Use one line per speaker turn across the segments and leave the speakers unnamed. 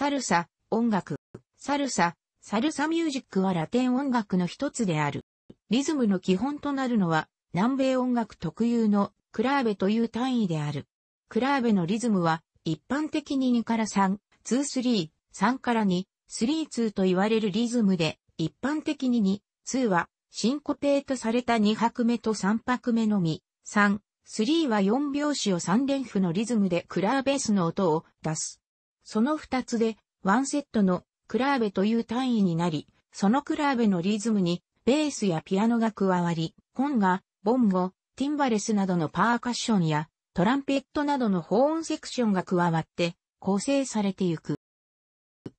サルサ、音楽。サルサ、サルサミュージックはラテン音楽の一つである。リズムの基本となるのは、南米音楽特有のクラーベという単位である。クラーベのリズムは、一般的に2から3、2、3、3から2、3、2と言われるリズムで、一般的に2、2は、シンコペートされた2拍目と3拍目のみ、3、3は4拍子を3連符のリズムでクラーベースの音を出す。その二つで、ワンセットのクラーベという単位になり、そのクラーベのリズムに、ベースやピアノが加わり、本が、ボンゴ、ティンバレスなどのパーカッションや、トランペットなどの保音セクションが加わって、構成されていく。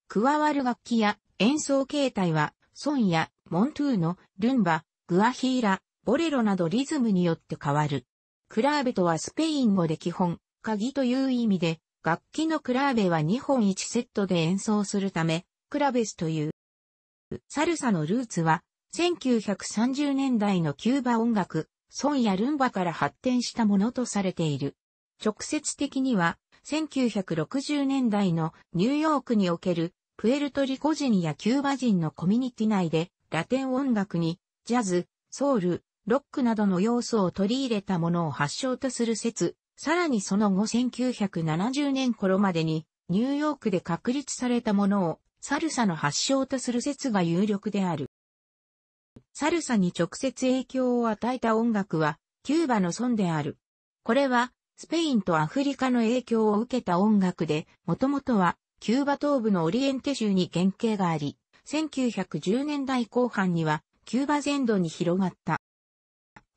加わる楽器や演奏形態は、ソンやモントゥーのルンバ、グアヒーラ、ボレロなどリズムによって変わる。クラーベとはスペイン語で基本、鍵という意味で、楽器のクラーベは2本1セットで演奏するため、クラベスという。サルサのルーツは、1930年代のキューバ音楽、ソンやルンバから発展したものとされている。直接的には、1960年代のニューヨークにおけるプエルトリコ人やキューバ人のコミュニティ内で、ラテン音楽に、ジャズ、ソウル、ロックなどの要素を取り入れたものを発祥とする説さらにその後1970年頃までに、ニューヨークで確立されたものを、サルサの発祥とする説が有力である。サルサに直接影響を与えた音楽は、キューバの損である。これは、スペインとアフリカの影響を受けた音楽で、もともとは、キューバ東部のオリエンテ州に原型があり、1910年代後半には、キューバ全土に広がった。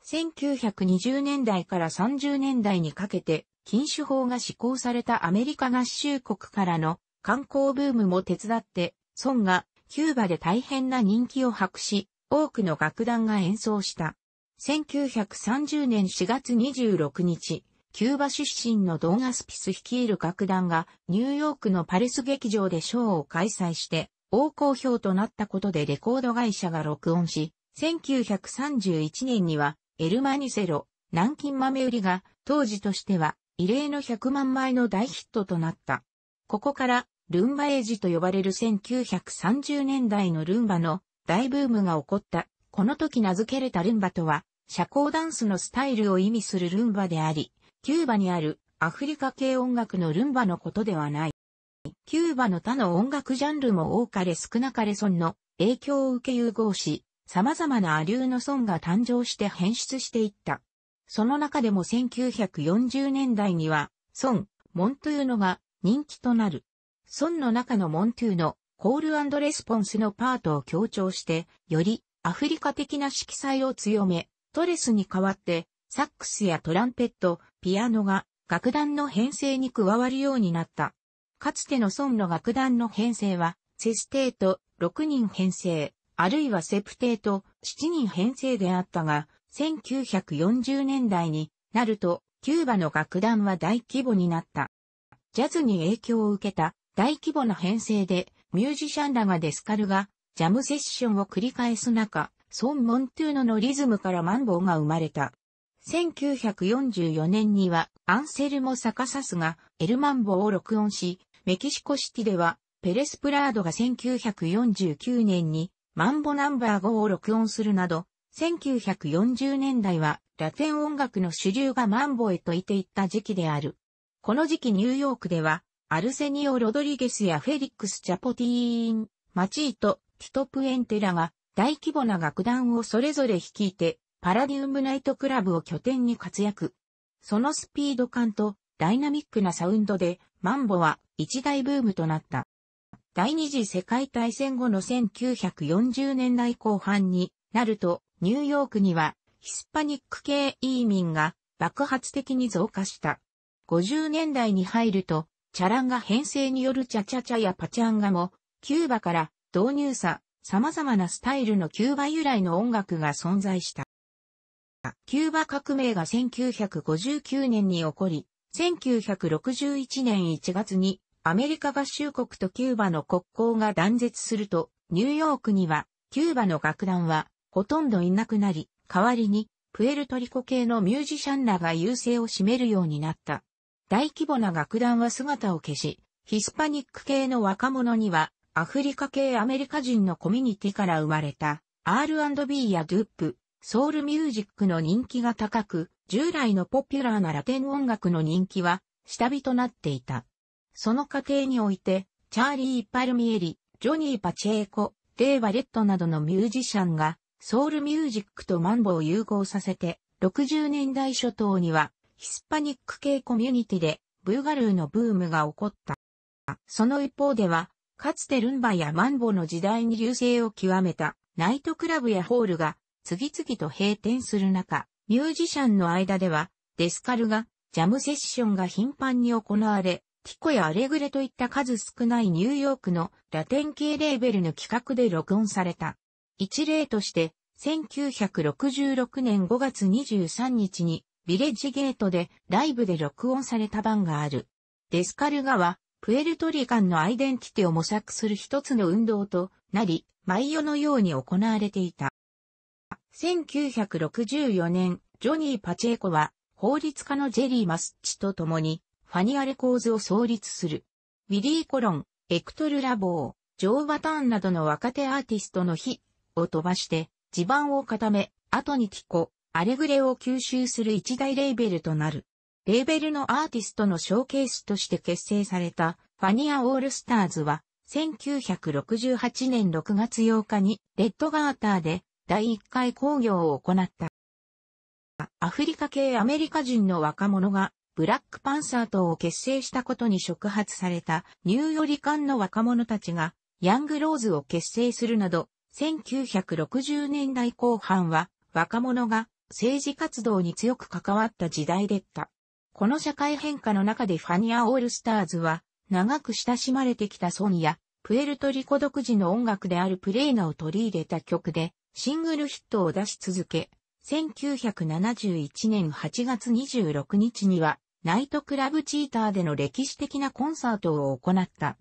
1920年代から30年代にかけて禁酒法が施行されたアメリカ合衆国からの観光ブームも手伝って、孫がキューバで大変な人気を博し、多くの楽団が演奏した。1930年4月26日、キューバ出身のドン・アスピス率いる楽団がニューヨークのパレス劇場でショーを開催して、大好評となったことでレコード会社が録音し、1931年にはエルマニセロ、南京豆売りが、当時としては、異例の100万枚の大ヒットとなった。ここから、ルンバエージと呼ばれる1930年代のルンバの大ブームが起こった。この時名付けられたルンバとは、社交ダンスのスタイルを意味するルンバであり、キューバにあるアフリカ系音楽のルンバのことではない。キューバの他の音楽ジャンルも多かれ少なかれ損の影響を受け融合し、様々なアリューの村が誕生して変質していった。その中でも1940年代には、村、モントゥーノが人気となる。村の中のモントゥーノ、コールレスポンスのパートを強調して、よりアフリカ的な色彩を強め、トレスに代わって、サックスやトランペット、ピアノが楽団の編成に加わるようになった。かつての村の楽団の編成は、セステート6人編成、あるいはセプテート、7人編成であったが、1940年代になると、キューバの楽団は大規模になった。ジャズに影響を受けた大規模な編成で、ミュージシャンらがデスカルが、ジャムセッションを繰り返す中、ソン・モントゥーノのリズムからマンボウが生まれた。1944年にはアンセルモ・サカサスがエルマンボウを録音し、メキシコシティではペレス・プラードが1949年にマンボナンバー5を録音するなど、1940年代はラテン音楽の主流がマンボへといていった時期である。この時期ニューヨークでは、アルセニオ・ロドリゲスやフェリックス・チャポティーン、マチート、ティト・プエンテラが大規模な楽団をそれぞれ率いて、パラディウムナイトクラブを拠点に活躍。そのスピード感とダイナミックなサウンドで、マンボは一大ブームとなった。第二次世界大戦後の1940年代後半になると、ニューヨークにはヒスパニック系移民が爆発的に増加した。50年代に入ると、チャランガ編成によるチャチャチャやパチャンガも、キューバから導入さ、様々なスタイルのキューバ由来の音楽が存在した。キューバ革命が1959年に起こり、1961年1月にアメリカ合衆国とキューバの国交が断絶すると、ニューヨークには、キューバの楽団は、ほとんどいなくなり、代わりに、プエルトリコ系のミュージシャンらが優勢を占めるようになった。大規模な楽団は姿を消し、ヒスパニック系の若者には、アフリカ系アメリカ人のコミュニティから生まれた、R&B やドゥップ、ソウルミュージックの人気が高く、従来のポピュラーなラテン音楽の人気は、下火となっていた。その過程において、チャーリー・パルミエリ、ジョニー・パチェーコ、デー・バレットなどのミュージシャンが、ソウルミュージックとマンボを融合させて、60年代初頭には、ヒスパニック系コミュニティで、ブーガルーのブームが起こった。その一方では、かつてルンバやマンボの時代に流星を極めた、ナイトクラブやホールが、次々と閉店する中、ミュージシャンの間では、デスカルが、ジャムセッションが頻繁に行われ、ティコやアレグレといった数少ないニューヨークのラテン系レーベルの企画で録音された。一例として、1966年5月23日にビレッジゲートでライブで録音された版がある。デスカルガは、プエルトリカンのアイデンティティを模索する一つの運動となり、毎夜のように行われていた。1964年、ジョニー・パチェコは、法律家のジェリー・マスッチと共に、ファニアレコーズを創立する。ウィリー・コロン、エクトル・ラボー、ジョー・バターンなどの若手アーティストの火を飛ばして、地盤を固め、後にティコ、アレグレを吸収する一大レーベルとなる。レーベルのアーティストのショーケースとして結成されたファニア・オールスターズは、1968年6月8日にレッドガーターで第1回興行を行った。アフリカ系アメリカ人の若者がブラックパンサー党を結成したことに触発されたニューヨリカンの若者たちがヤングローズを結成するなど、1960年代後半は若者が政治活動に強く関わった時代でった。この社会変化の中でファニア・オールスターズは長く親しまれてきたソニやプエルトリコ独自の音楽であるプレイナを取り入れた曲でシングルヒットを出し続け、1971年8月26日にはナイトクラブチーターでの歴史的なコンサートを行った。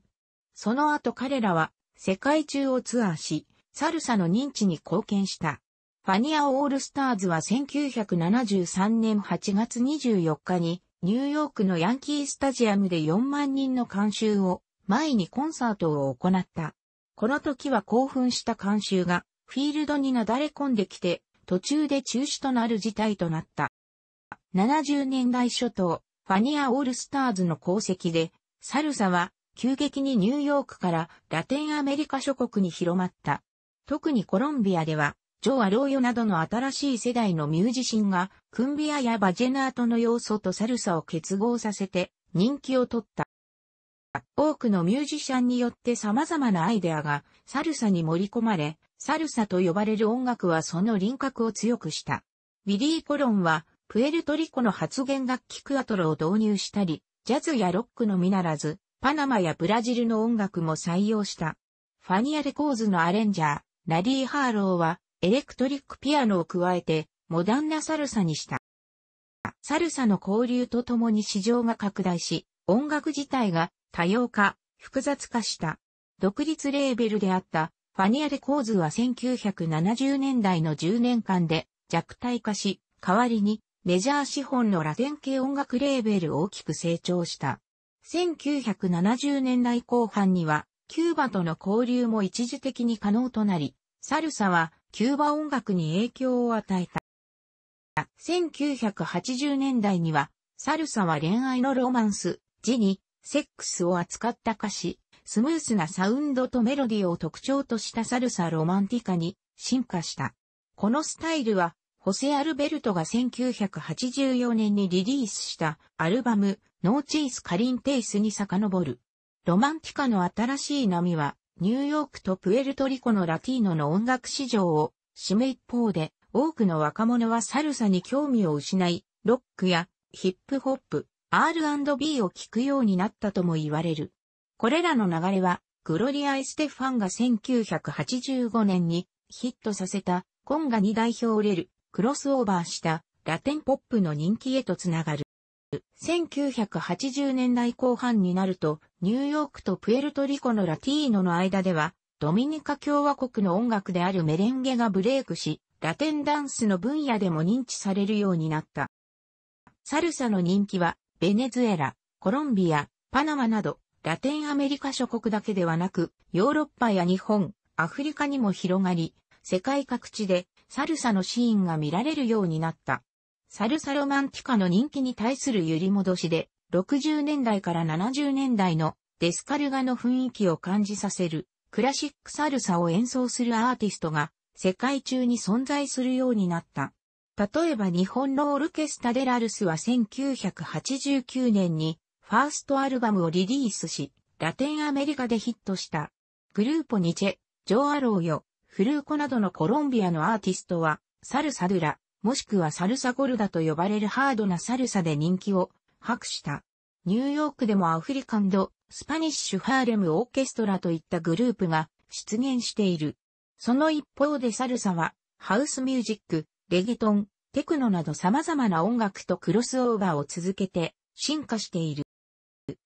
その後彼らは世界中をツアーし、サルサの認知に貢献した。ファニアオールスターズは1973年8月24日にニューヨークのヤンキースタジアムで4万人の観衆を前にコンサートを行った。この時は興奮した観衆がフィールドになだれ込んできて途中で中止となる事態となった。70年代初頭、ファニア・オールスターズの功績で、サルサは急激にニューヨークからラテンアメリカ諸国に広まった。特にコロンビアでは、ジョー・アローヨなどの新しい世代のミュージシンが、クンビアやバジェナートの要素とサルサを結合させて人気を取った。多くのミュージシャンによって様々なアイデアがサルサに盛り込まれ、サルサと呼ばれる音楽はその輪郭を強くした。ウィリー・コロンはプエルトリコの発言楽器クアトロを導入したり、ジャズやロックのみならず、パナマやブラジルの音楽も採用した。ファニアレコーズのアレンジャー、ラディー・ハーローは、エレクトリックピアノを加えて、モダンなサルサにした。サルサの交流とともに市場が拡大し、音楽自体が多様化、複雑化した。独立レーベルであったファニアレコーズは1970年代の10年間で弱体化し、代わりにメジャー資本のラテン系音楽レーベルを大きく成長した。1970年代後半には、キューバとの交流も一時的に可能となり、サルサはキューバ音楽に影響を与えた。1980年代には、サルサは恋愛のロマンス、字に、セックスを扱った歌詞、スムースなサウンドとメロディを特徴としたサルサロマンティカに進化した。このスタイルはホセ・アルベルトが1984年にリリースしたアルバム、ノーチース・カリンテイスに遡る。ロマンティカの新しい波は、ニューヨークとプエルトリコのラティーノの音楽市場を締め一方で、多くの若者はサルサに興味を失い、ロックやヒップホップ、R&B を聴くようになったとも言われる。これらの流れは、グロリア・エステファンが1985年にヒットさせた、コンガに代表れるクロスオーバーしたラテンポップの人気へとつながる。1980年代後半になると、ニューヨークとプエルトリコのラティーノの間では、ドミニカ共和国の音楽であるメレンゲがブレイクし、ラテンダンスの分野でも認知されるようになった。サルサの人気は、ベネズエラ、コロンビア、パナマなど、ラテンアメリカ諸国だけではなく、ヨーロッパや日本、アフリカにも広がり、世界各地でサルサのシーンが見られるようになった。サルサロマンティカの人気に対する揺り戻しで、60年代から70年代のデスカルガの雰囲気を感じさせるクラシックサルサを演奏するアーティストが世界中に存在するようになった。例えば日本のオルケスタデラルスは1989年にファーストアルバムをリリースし、ラテンアメリカでヒットした。グループニチェ、ジョー・アローよ、フルーコなどのコロンビアのアーティストは、サルサドゥラ、もしくはサルサゴルダと呼ばれるハードなサルサで人気を博した。ニューヨークでもアフリカンド、スパニッシュハーレムオーケストラといったグループが出現している。その一方でサルサは、ハウスミュージック、レゲトン、テクノなど様々な音楽とクロスオーバーを続けて進化している。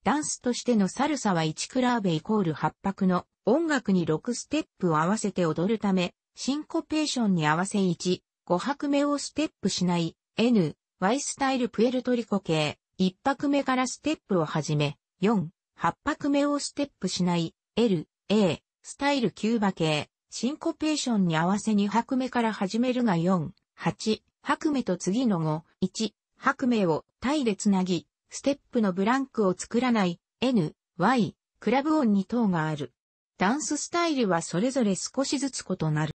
ダンスとしてのサルサは1クラーベイコール8拍の音楽に6ステップを合わせて踊るため、シンコペーションに合わせ1、5拍目をステップしない N、Y スタイルプエルトリコ系、1拍目からステップを始め、4、8拍目をステップしない L、A、スタイルキューバ系、シンコペーションに合わせ2拍目から始めるが4、8、拍目と次の5、1、拍目をタイでつなぎ、ステップのブランクを作らない N、Y、クラブ音に等がある。ダンススタイルはそれぞれ少しずつ異なる。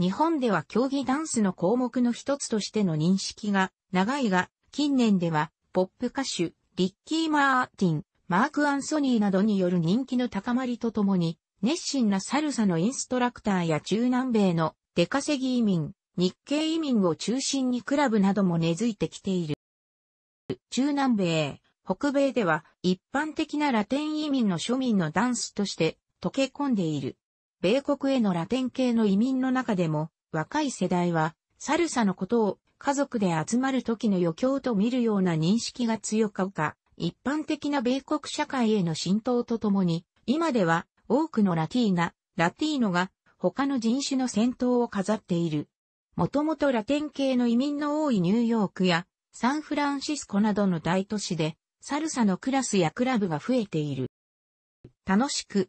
日本では競技ダンスの項目の一つとしての認識が長いが、近年ではポップ歌手、リッキー・マーティン、マーク・アンソニーなどによる人気の高まりとともに、熱心なサルサのインストラクターや中南米の出稼ぎ移民、日系移民を中心にクラブなども根付いてきている。中南米、北米では一般的なラテン移民の庶民のダンスとして溶け込んでいる。米国へのラテン系の移民の中でも、若い世代は、サルサのことを家族で集まる時の余興と見るような認識が強かか、一般的な米国社会への浸透とともに、今では多くのラティーナ、ラティーノが他の人種の先頭を飾っている。もともとラテン系の移民の多いニューヨークやサンフランシスコなどの大都市で、サルサのクラスやクラブが増えている。楽しく、